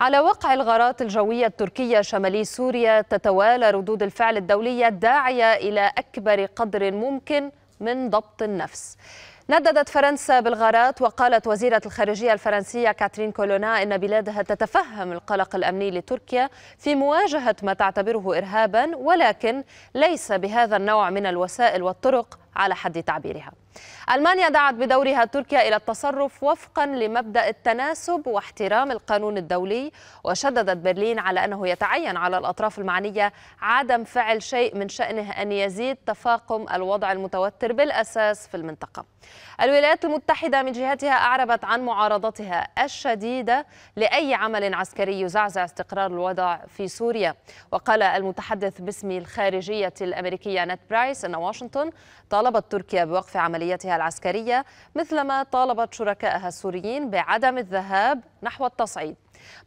على وقع الغارات الجوية التركية شمالي سوريا تتوالى ردود الفعل الدولية الداعية إلى أكبر قدر ممكن من ضبط النفس نددت فرنسا بالغارات وقالت وزيرة الخارجية الفرنسية كاترين كولونا إن بلادها تتفهم القلق الأمني لتركيا في مواجهة ما تعتبره إرهابا ولكن ليس بهذا النوع من الوسائل والطرق على حد تعبيرها ألمانيا دعت بدورها تركيا إلى التصرف وفقا لمبدأ التناسب واحترام القانون الدولي وشددت برلين على أنه يتعين على الأطراف المعنية عدم فعل شيء من شأنه أن يزيد تفاقم الوضع المتوتر بالأساس في المنطقة الولايات المتحدة من جهتها أعربت عن معارضتها الشديدة لأي عمل عسكري يزعزع استقرار الوضع في سوريا وقال المتحدث باسم الخارجية الأمريكية نت برايس أن واشنطن طالبت تركيا بوقف عمل عملياتها العسكرية مثلما طالبت شركائها السوريين بعدم الذهاب نحو التصعيد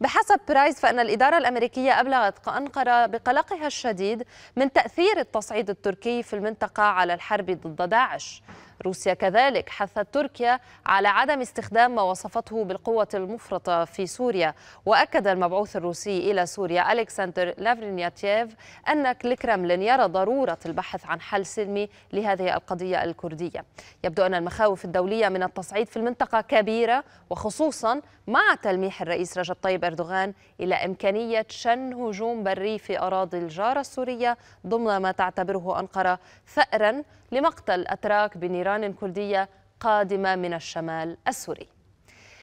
بحسب برايس فإن الإدارة الأمريكية أبلغت أنقرة بقلقها الشديد من تأثير التصعيد التركي في المنطقة على الحرب ضد داعش روسيا كذلك حثت تركيا على عدم استخدام ما وصفته بالقوة المفرطة في سوريا وأكد المبعوث الروسي إلى سوريا ألكسندر لافرينياتيف أن الكرملين يرى ضرورة البحث عن حل سلمي لهذه القضية الكردية يبدو أن المخاوف الدولية من التصعيد في المنطقة كبيرة وخصوصا مع تلميح الرئيس رجب الطيب أردوغان إلى إمكانية شن هجوم بري في أراضي الجارة السورية ضمن ما تعتبره أنقرة ثأرا لمقتل أتراك بنيران كردية قادمة من الشمال السوري